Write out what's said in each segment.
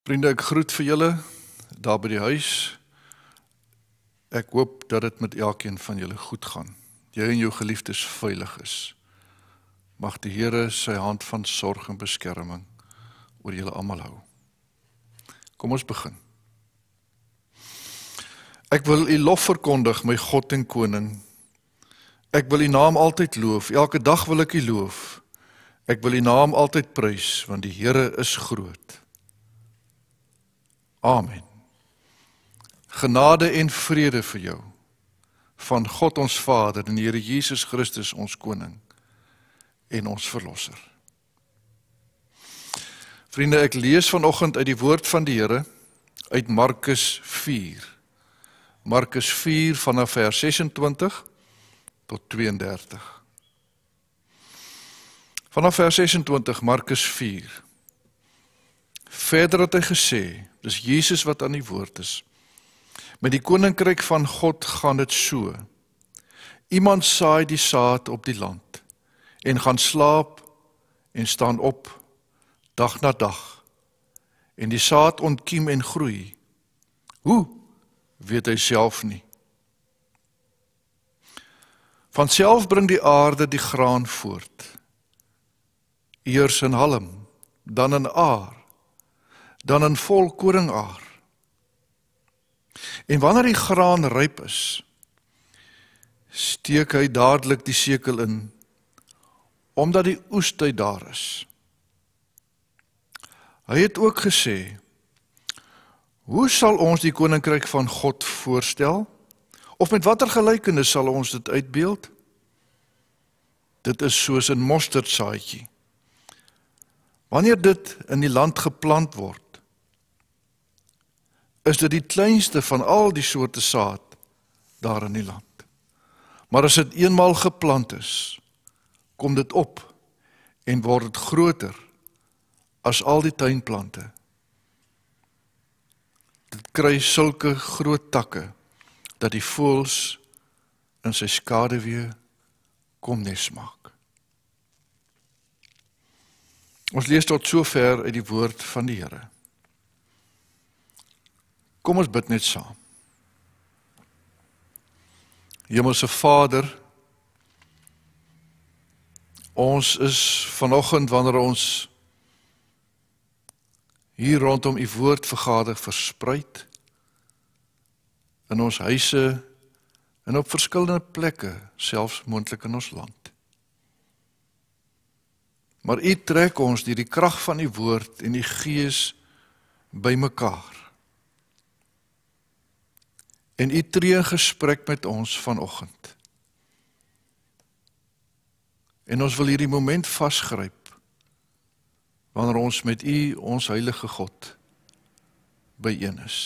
Vriende, ek groet vir julle daar by die huis. Ek hoop dat dit met elkeen van julle goed gaan. Jy en jou geliefdes veilig is. Mag die Here sy hand van sorg en beskerming oor julle almal hou. Kom ons begin. Ek wil U lof verkondig, my God en koning. Ek wil U naam altyd loof. Elke dag wil ek U loof. Ek wil U naam altyd prys want die Here is groot. Amen. Genade en vrede vir jou van God ons Vader en die Here Jesus Christus ons koning en ons verlosser. Vriende, ek lees vanoggend uit die woord van die Here uit Markus 4. Markus 4 vanaf vers 26 tot 32. Vanaf vers 26 Markus Verder het hy gesê, dis Jesus wat aan die woord is. Met die koninkryk van God gaan dit so. Iemand saai die saad op die land en gaan slaap en staan op dag na dag en die saad ontkiem en groei. Hoe weet hy self nie. Van self bring die aarde die graan voort. Eers in halm, dan in aar dan in vol koringaar. En wanneer die graan ryp is, steek hy dadelik die sekel in omdat die oestyd daar is. Hy het ook gesê: Hoe sal ons die koninkryk van God voorstel? Of met watter gelykenis sal ons dit uitbeeld? Dit is soos 'n mosterdsaadjie. Wanneer dit in die land geplant word, is dit die kleinste van al die soorte saad daar in die land. Maar as dit eenmaal geplant is, kom dit op en word dit groter as al die tuinplante. Dit kry sulke groot takke dat die voëls in sy skaduwee kom nes maak. Ons lees tot sover uit die woord van die Here. Kom ons bid net saam. Hemelse Vader, ons is vanoggend wanneer ons hier rondom u woord vergader versprei in ons huise en op verskillende plekke, selfs moontlik in ons land. Maar u trek ons deur die krag van u woord en die gees bymekaar. En u tree gesprek met ons vanoggend. En ons wil hierdie moment vasgryp wanneer ons met u ons heilige God byeen is.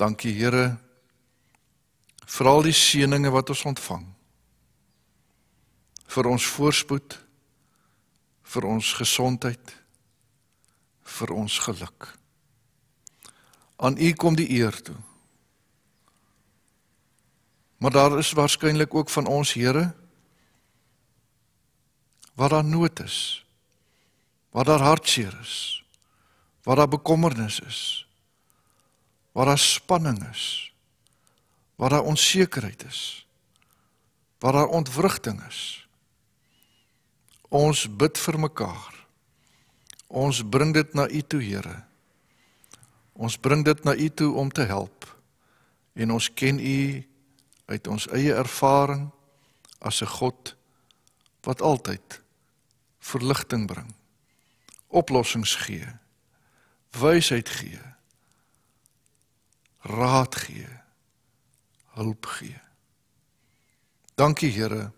Dankie Here vir al die seënings wat ons ontvang. vir ons voorspoed, vir ons gesondheid, vir ons geluk aan u kom die eer toe. Maar daar is waarskynlik ook van ons Here wat daar nood is. Wat daar hartseer is. Wat daar bekommernis is. Wat daar spanning is. Wat daar onsekerheid is. Wat daar ontwrigting is. Ons bid vir mekaar. Ons bring dit na U toe, Here. Ons bring dit na u toe om te help. En ons ken u uit ons eie ervaring as 'n God wat altyd verligting bring, oplossings gee, wysheid gee, raad gee, hulp gee. Dankie Here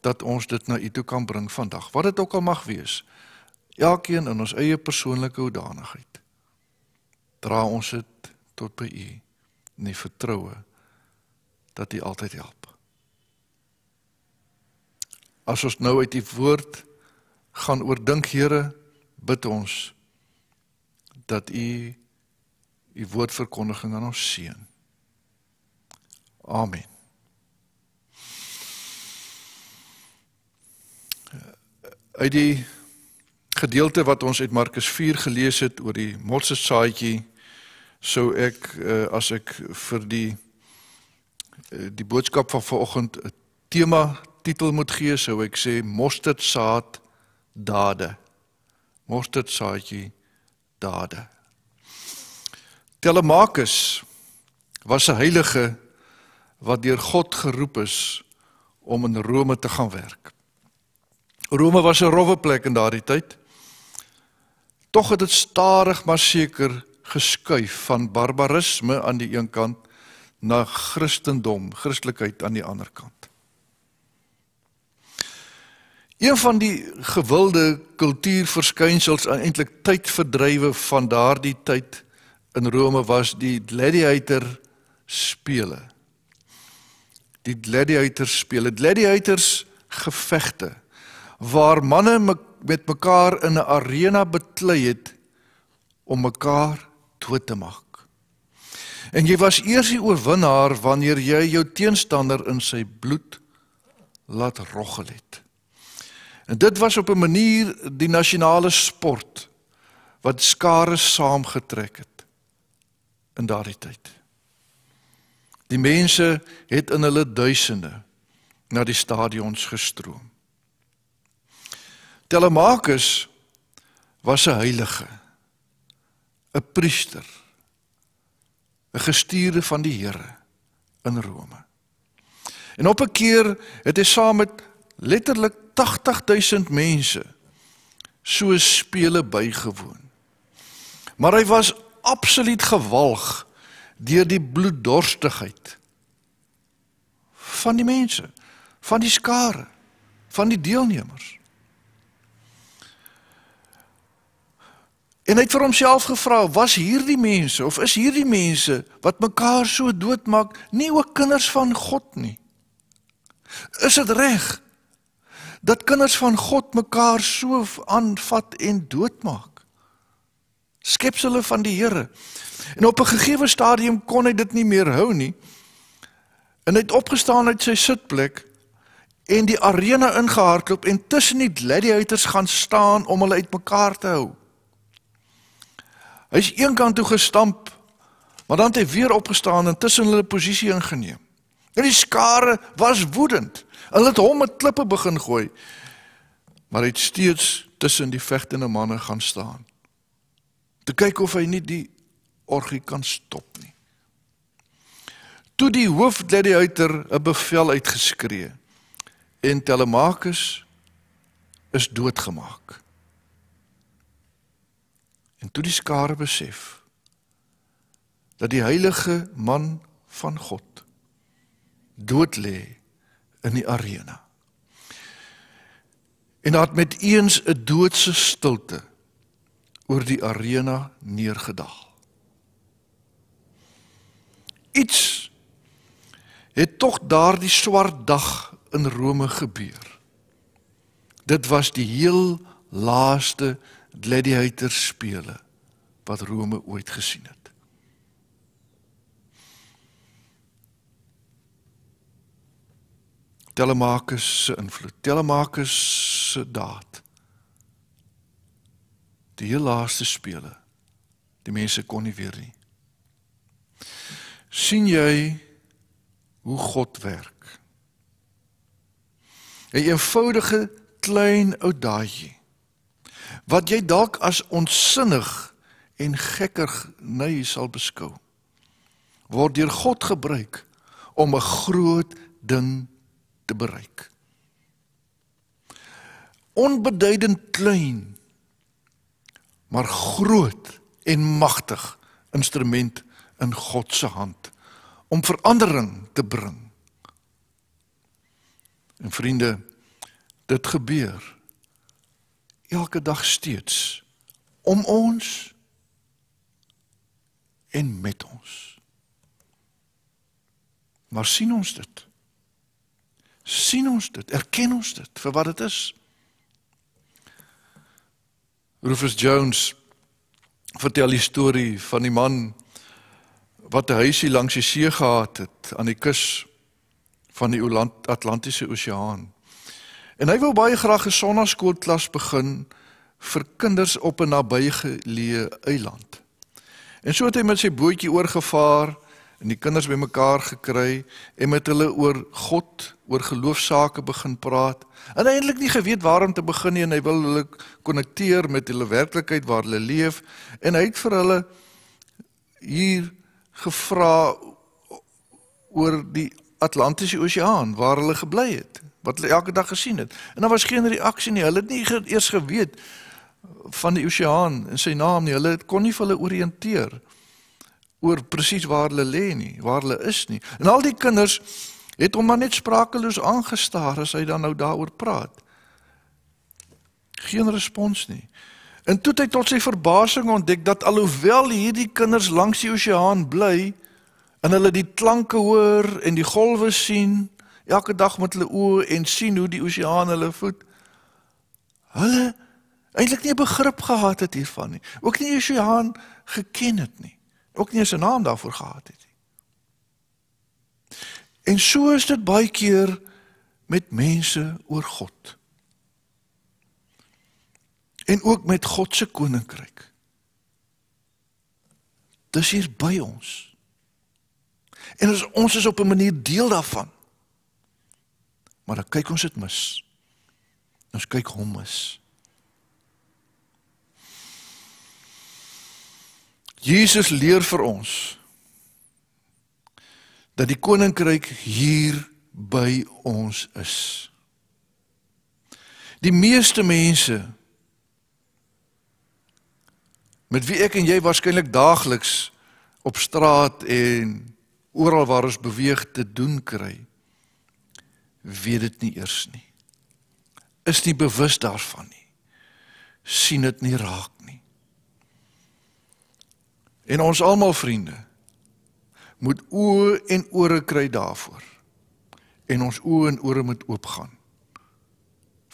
dat ons dit na u toe kan bring vandag. Wat dit ook al mag wees, elkeen in ons eie persoonlike hoedanigheid dra ons dit tot by u in die vertroue dat u altyd help. As ons nou uit die woord gaan oordink, Here, bid ons dat u u woordverkondiging aan ons seën. Amen. uit die gedeelte wat ons uit Markus 4 gelees het oor die morsesaadjie sou ek uh, as ek vir die uh, die boodskap van vanoggend 'n tema titel moet gee, sou ek sê mosterdsaad dade. Mosterdsaadjie dade. Telemakus was 'n heilige wat deur God geroep is om in Rome te gaan werk. Rome was 'n rowwe plek in daardie tyd. Tog het dit stadig maar seker geskuif van barbarisme aan die een kant na Christendom, Christelikheid aan die ander kant. Een van die gewilde kultuurverskynsels en eintlik tydverdrywe van daardie tyd in Rome was die gladiator spele. Die gladiator spele, gladiators gevegte waar manne met mekaar in 'n arena beklei het om mekaar dood te maak. En jy was eers die oorwinnaar wanneer jy jou teenstander in sy bloed laat roggel het. En dit was op 'n manier die nasionale sport wat skare saamgetrek het in daardie tyd. Die mense het in hulle duisende na die stadions gestroom. Telemakus was 'n heilige 'n priester, 'n gestuurde van die Here in Rome. En op 'n keer het hy saam met letterlik 80000 mense so spele bygewoon. Maar hy was absoluut gewalg deur die bloeddorstigheid van die mense, van die skare, van die deelnemers. En hy het vir homself gevra, was hierdie mense of is hierdie mense wat mekaar so doodmaak nie ook kinders van God nie? Is dit reg dat kinders van God mekaar so aanvat en doodmaak? Skepsule van die Here. En op 'n gegeewe stadium kon hy dit nie meer hou nie. En hy het opgestaan uit sy sitplek en die arena ingehardloop en tussen die gladiators gaan staan om hulle uitmekaar te hou. Hy is een kant toe gestamp, maar dan het hy weer opgestaan en tussen hulle posisie ingeneem. En die skare was woedend. Hulle het hom met klippe begin gooi. Maar hy het steeds tussen die vegtende manne gaan staan. Te kyk of hy nie die orgie kan stop nie. Toe die hoofgladiator 'n bevel uitgeskree en Telemachus is doodgemaak. En toe die skare besef dat die heilige man van God dood lê in die arena. En daar het met eens 'n een doodse stilte oor die arena neergedaal. Iets het tog daardie swart dag in Rome gebeur. Dit was die heel laaste gladiator spele wat Rome ooit gesien het. Telemakus se invloed, Telemakus se daad. Die heel laaste spele. Die mense kon nie weer nie. sien jy hoe God werk? 'n Eenvoudige klein oudaatjie wat jy dalk as onsinnig en gekkerig nei sal beskou word deur God gebruik om 'n groot ding te bereik. Onbeduidend klein maar groot en magtig instrument in God se hand om verandering te bring. En vriende, dit gebeur elke dag steeds om ons en met ons. Maar sien ons dit? Sien ons dit? Erken ons dit vir wat dit is? Rufus Jones vertel die storie van die man wat 'n huisie langs die see gehad het aan die kus van die Atlantiese Oseaan. En hy wou baie graag 'n sonnaskoolklas begin vir kinders op 'n nabygeleë eiland. En so het hy met sy bootjie oorgevaar en die kinders bymekaar gekry en met hulle oor God, oor geloofsaake begin praat. Hulle het eintlik nie geweet waar om te begin nie en hy wil hulle konnekteer met hulle werklikheid waar hulle leef en hy het vir hulle hier gevra oor die Atlantiese Oseaan waar hulle gebly het wat hulle elke dag gesien het. En daar was geen reaksie nie. Hulle het nie ge, eers geweet van die oseaan en sy naam nie. Hulle kon nie vir hulle orienteer oor presies waar hulle lê nie, waar hulle is nie. En al die kinders het hom maar net sprakeloos aangestaar as hy dan nou daaroor praat. Geen respons nie. En toe het hy tot sy verbasing ontdek dat alhoewel hierdie kinders langs die oseaan bly en hulle die klanke hoor en die golwe sien, elke dag met hulle oë en sien hoe die oseaan hulle voed. Hulle eintlik nie 'n begrip gehad het hiervan nie. Ook nie Josiaan geken het nie. Ook nie 'n se naam daarvoor gehad het nie. En so is dit baie keer met mense oor God. En ook met God se koninkryk. Dis hier by ons. En ons ons is op 'n manier deel daarvan. Maar dan kyk ons dit mis. Ons kyk hom mis. Jesus leer vir ons dat die koninkryk hier by ons is. Die meeste mense met wie ek en jy waarskynlik daagliks op straat en oral waar ons beweeg te doen kry, weet dit nie eers nie. Is nie bewus daarvan nie. sien dit nie raak nie. En ons almal vriende moet oë en ore kry daarvoor. En ons oë en ore moet oopgaan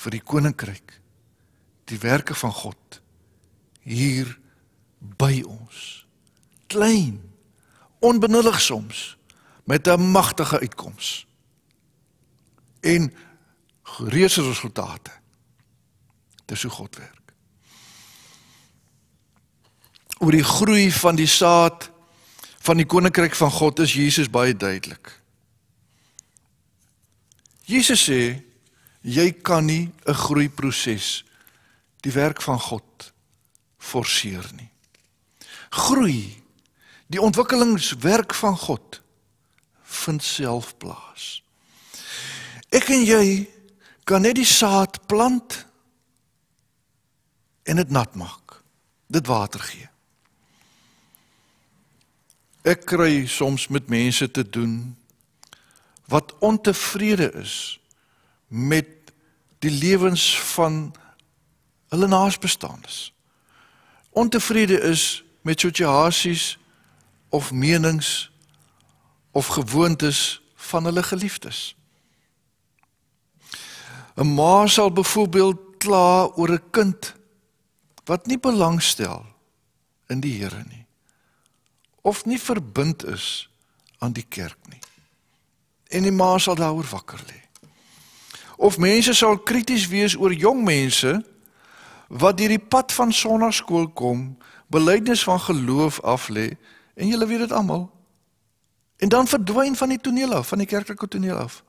vir die koninkryk, die werke van God hier by ons. Klein, onbenullig soms met 'n magtige uitkoms en reuse resultate. Dis hoe God werk. Oor die groei van die saad van die koninkryk van God is Jesus baie duidelik. Jesus sê jy kan nie 'n groei proses die werk van God forceer nie. Groei die ontwikkelingswerk van God vind self plaas. Ek en jy kan net die saad plant en dit nat maak. Dit water gee. Ek kry soms met mense te doen wat ontevrede is met die lewens van hulle naasbestaanes. Ontevrede is met situasies of menings of gewoontes van hulle geliefdes. 'n ma sal byvoorbeeld kla oor 'n kind wat nie belangstel in die Here nie of nie verbind is aan die kerk nie. En die ma sal daaroor wakker lê. Of mense sal krities wees oor jong mense wat deur die pad van sonnaarskool kom, belydenis van geloof af lê en julle weet dit almal. En dan verdwyn van die toneel af, van die kerklike toneel af.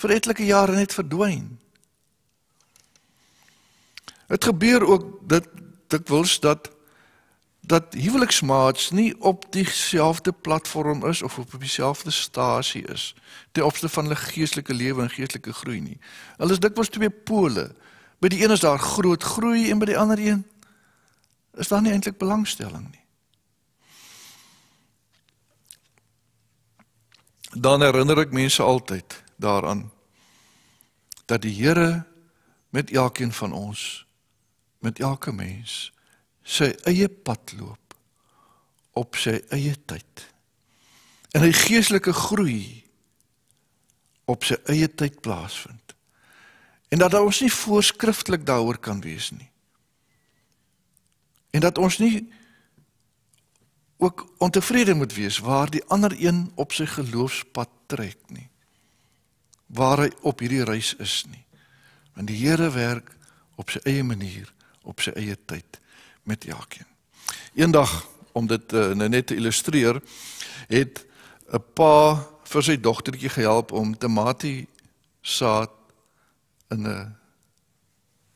Vir etlike jare net verdwyn. Dit gebeur ook dit dikwels dat dat huweliksmaats nie op dieselfde platform is of op dieselfde stasie is ten opsigte van hulle geestelike lewe en geestelike groei nie. Hulle is dikwels twee pole. By die een is daar groot groei en by die ander een is daar nie eintlik belangstelling nie. Dan herinner ek mense altyd daaraan dat die Here met elkeen van ons met elke mens sy eie pad loop op sy eie tyd. En hy geestelike groei op sy eie tyd plaasvind. En dat ons nie voorskrifklik daaroor kan wees nie. En dat ons nie ook ontevrede moet wees waar die ander een op sy geloofspad trek nie. Waar hy op hierdie reis is nie. Want die Here werk op sy eie manier op sy eie tyd met elkeen. Eendag om dit eh, nou net te illustreer, het 'n pa vir sy dogtertjie gehelp om tamatie saad in 'n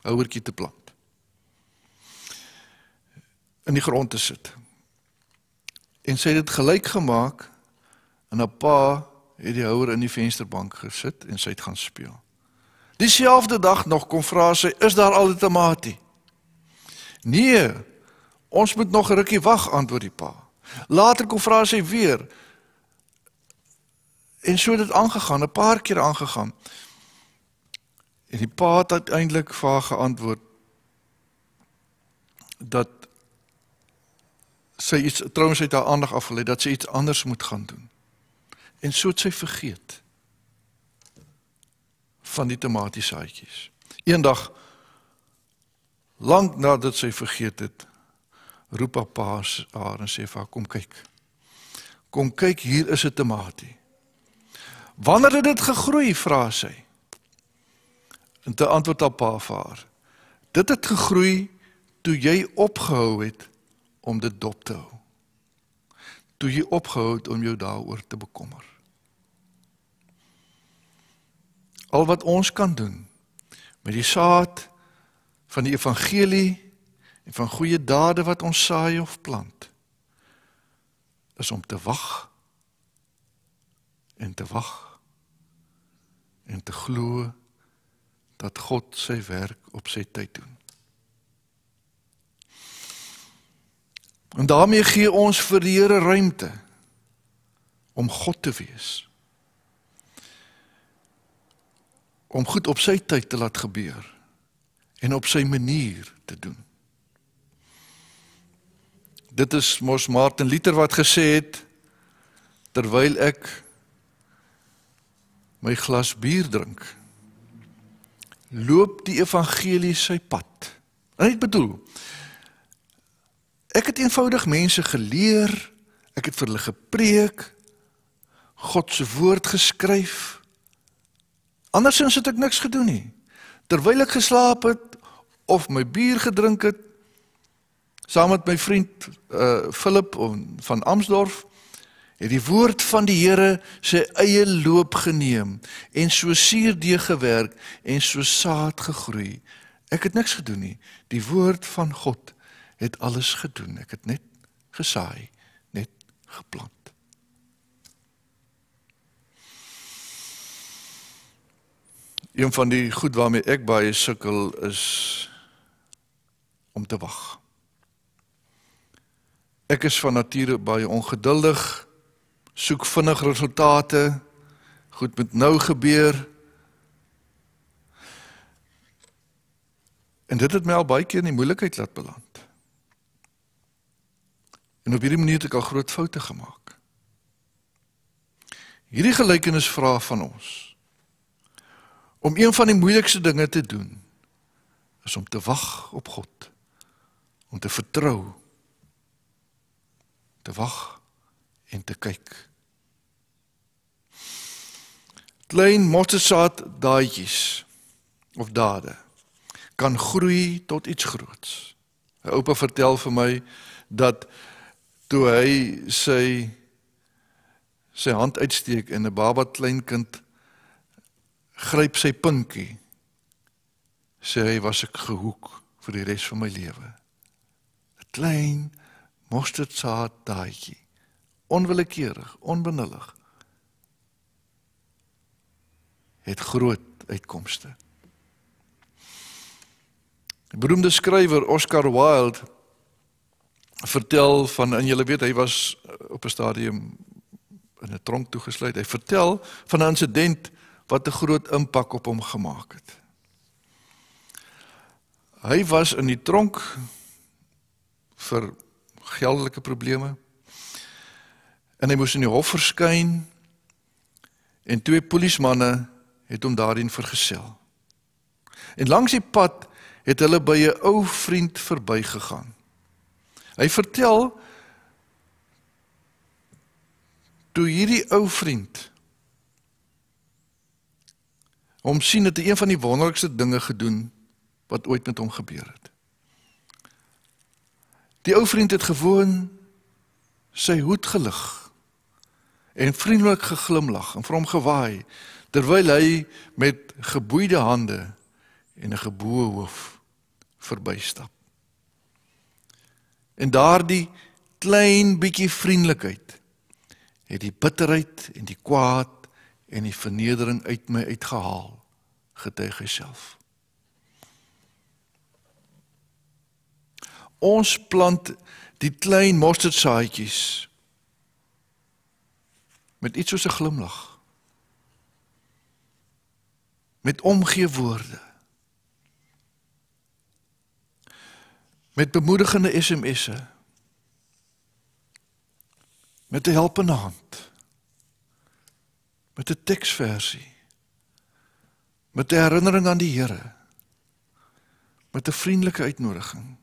houertjie te plant. In die grond te sit. En sy het dit gelyk gemaak en 'n pa het die houer in die vensterbank gesit en sy het gaan speel. Dieselfde dag nog kom vra sy, "Is daar al 'n tamatie?" Nee. Ons moet nog 'n rukkie wag, antwoord die pa. Later kom vra sy weer. En so het dit aangegaan, 'n paar keer aangegaan. En die pa het uiteindelik vir haar geantwoord dat sy iets trouens uit haar aandag afgelê dat sy iets anders moet gaan doen. En so het sy vergeet van die tomatiesaadjies. Eendag lank nadat sy vergeet het, roep pa haar en sê vir haar kom kyk. Kom kyk, hier is 'n tamatie. Wanneer het dit gegroei? vra sy. En te antwoord haar pa vir haar. Dit het gegroei toe jy opgehou het om dit dop te hou. Toe jy opgehou het om jou daaroor te bekommer. Al wat ons kan doen met die saad van die evangelie en van goeie dade wat ons saai of plant is om te wag en te wag en te glo dat God sy werk op sy tyd doen. En daarmee gee ons vir die Here ruimte om God te wees. Om goed op sy tyd te laat gebeur en op sy manier te doen. Dit is mos Martin Luther wat gesê het terwyl ek my glas bier drink loop die evangelie sy pad. En ek bedoel ek het eenvoudig mense geleer, ek het vir hulle gepreek, God se woord geskryf. Andersins het ek niks gedoen nie. Terwyl ek geslaap het, of my bier gedrink het saam met my vriend uh Philip van Amsdorf het die woord van die Here sy eie loop geneem en so suurdeeg gewerk en so saad gegroei. Ek het niks gedoen nie. Die woord van God het alles gedoen. Ek het net gesaai, net geplant. Een van die goed waarmee ek baie sukkel is om te wag. Ek is van nature baie ongeduldig, soek vinnig resultate, goed moet nou gebeur. En dit het my al baie keer in die moeilikheid laat beland. En op hierdie manier het ek al groot foute gemaak. Hierdie gelykenis vra van ons om een van die moeilikste dinge te doen is om te wag op God om te vertrou te wag en te kyk klein mossaad daadjies of dade kan groei tot iets groots. 'n Oupa vertel vir my dat toe hy sy sy hand uitsteek en 'n baba klein kind gryp sy pinkie sê hy was ek gehoek vir die res van my lewe klein mosterdsaaddaadjie. Onwillekeurig, onbenullig. Het groot uitkomste. Die beroemde skrywer Oscar Wilde vertel van en julle weet hy was eh, op 'n stadium in 'n tronk toegesluit. Hy vertel van 'n insident wat 'n groot impak op hom gemaak het. Hy was in die tronk vir geldelike probleme. En hy moes in die hof verskyn en twee polismanne het hom daarin vergesel. En langs die pad het hulle by 'n ou vriend verbygegaan. Hy vertel toe hierdie ou vriend hom sien het hy een van die wonderlikste dinge gedoen wat ooit met hom gebeur het. Die ou vriend het gewoon sy hoed gelig en vriendelik geglimlag en vir hom gewaai terwyl hy met geboeide hande en 'n geboue hoof verbystap. En daardie klein bietjie vriendelikheid het die bitterheid en die kwaad en die vernedering uit my uitgehaal getuig hy self. Ons plant die klein mosterdsaadjies met iets soos 'n glimlag. Met omgee woorde. Met bemoedigende SMS'e. Met 'n helpende hand. Met 'n teksversie. Met 'n herinnering aan die Here. Met 'n vriendelike uitnodiging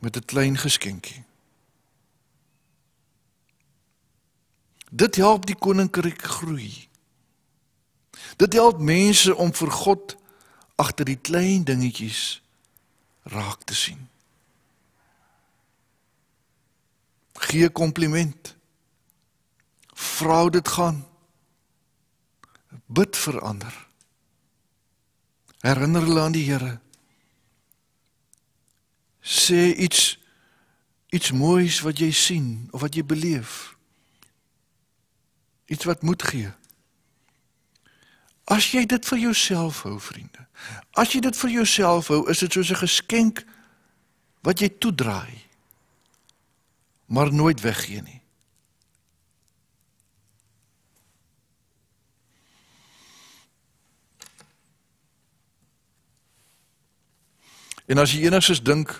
met 'n klein geskenkie. Dit help die koninkryk groei. Dit help mense om vir God agter die klein dingetjies raak te sien. Gee kompliment. Vra dit gaan. Bid vir ander. Herinner hulle aan die Here sê iets iets moois wat jy sien of wat jy beleef. Iets wat moed gee. As jy dit vir jouself hou, vriende. As jy dit vir jouself hou, is dit soos 'n geskenk wat jy toedraai maar nooit weggee nie. En as jy enigstens dink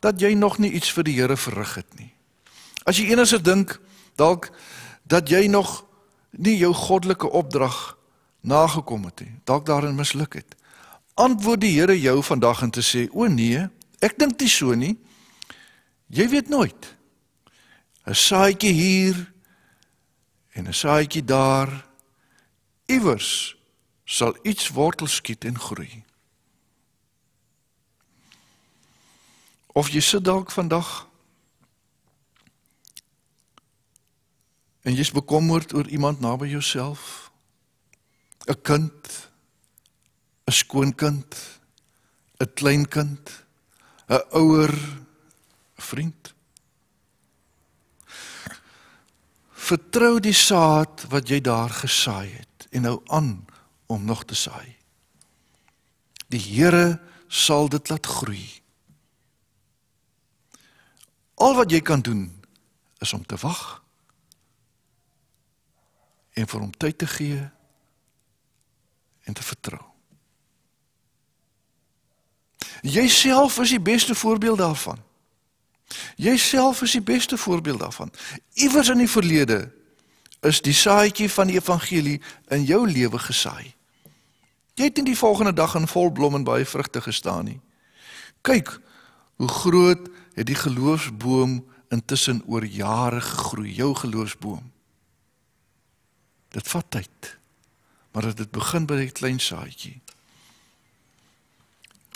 dat jy nog nie iets vir die Here verrig het nie. As jy enige dink dalk dat jy nog nie jou goddelike opdrag nagekom het nie, dalk daarin misluk het. Antwoord die Here jou vandag en te sê: "O nee, ek dink nie so nie. Jy weet nooit. 'n Saadjie hier en 'n saadjie daar iewers sal iets wortel skiet en groei." Of jy sit dalk vandag en jy's bekommerd oor iemand naby jouself. 'n Kind, 'n skoonkind, 'n kleinkind, 'n ouer vriend. Vertrou die saad wat jy daar gesaai het en hou aan om nog te saai. Die Here sal dit laat groei. Al wat jy kan doen is om te wag en vir hom tyd te gee en te vertrou. Jouself is die beste voorbeeld daarvan. Jouself is die beste voorbeeld daarvan. Iewers in die verlede is die saadjie van die evangelie in jou lewe gesaai. Jy het in die volgende dag in vol blom en baie vrugte gestaan nie. Kyk hoe groot het die geloofsboom intussen oor jare gegroei, jou geloofsboom. Dit vat tyd. Maar dit begin by 'n klein saadjie.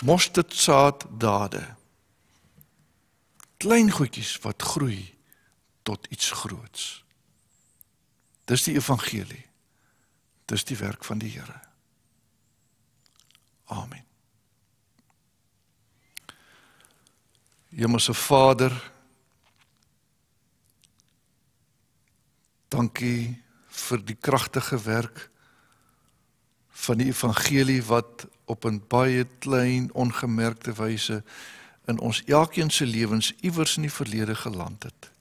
Mosterd saad dade. Klein goedjies wat groei tot iets groots. Dis die evangelie. Dis die werk van die Here. Amen. Hemelse Vader, dankie vir die kragtige werk van die evangelie wat op 'n baie klein ongemerkte wyse in ons elkeen se lewens iewers in die verlede geland het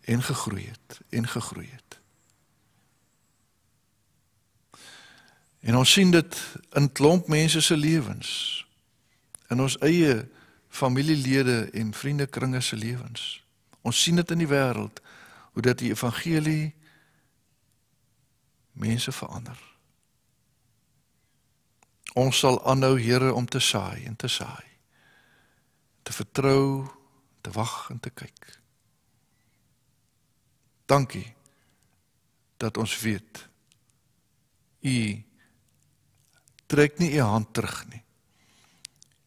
en gegroei het en gegroei het. En ons sien dit in klomp mense se lewens in ons eie familielede en vriendekringe se lewens. Ons sien dit in die wêreld hoe dat die evangelie mense verander. Ons sal aanhou Here om te saai en te saai. Te vertrou, te wag en te kyk. Dankie dat ons weet u trek nie u hand terug nie.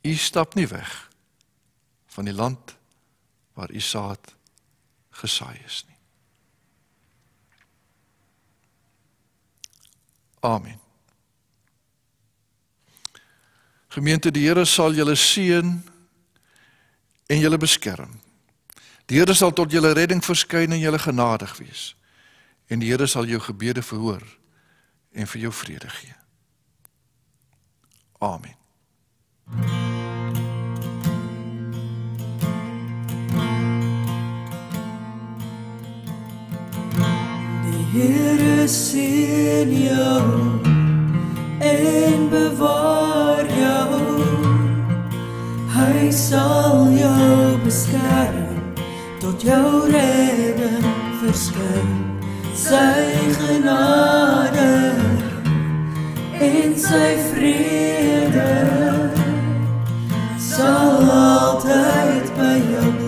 U stap nie weg van die land waar u saad gesaai is nie. Amen. Gemeente, die Here sal julle seën en julle beskerm. Die Here sal tot julle redding verskyn en julle genadig wees. En die Here sal jou gebede verhoor en vir jou vrede gee. Amen. Amen. Here sien jou en bewaar jou Hy sal jou beskerm tot jou redding verskyn Sy genade en sy vrede sal altyd by jou bly